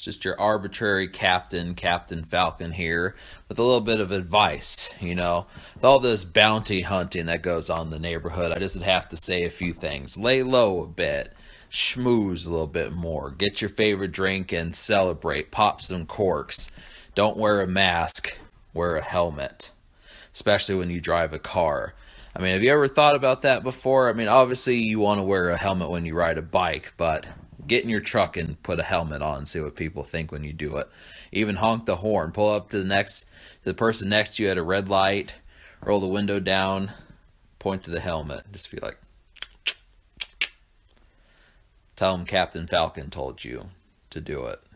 It's just your arbitrary captain, Captain Falcon here, with a little bit of advice, you know. With all this bounty hunting that goes on in the neighborhood, I just have to say a few things. Lay low a bit, schmooze a little bit more, get your favorite drink and celebrate, pop some corks. Don't wear a mask, wear a helmet, especially when you drive a car. I mean, have you ever thought about that before? I mean, obviously you want to wear a helmet when you ride a bike, but Get in your truck and put a helmet on and see what people think when you do it. Even honk the horn. Pull up to the next to the person next to you at a red light. Roll the window down. Point to the helmet. Just be like, tell them Captain Falcon told you to do it.